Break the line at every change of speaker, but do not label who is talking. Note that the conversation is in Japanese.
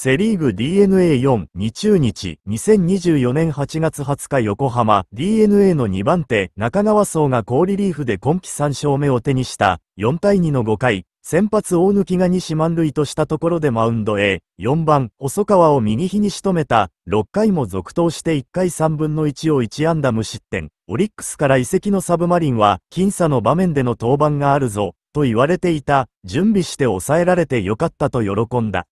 セリーグ DNA4、二中日、2024年8月20日横浜、DNA の2番手、中川荘が高リリーフで今季3勝目を手にした、4対2の5回、先発大抜きが西満塁としたところでマウンドへ、4番、細川を右ひに仕留めた、6回も続投して1回3分の1を1安打無失点、オリックスから移籍のサブマリンは、僅差の場面での登板があるぞ、と言われていた、準備して抑えられてよかったと喜んだ。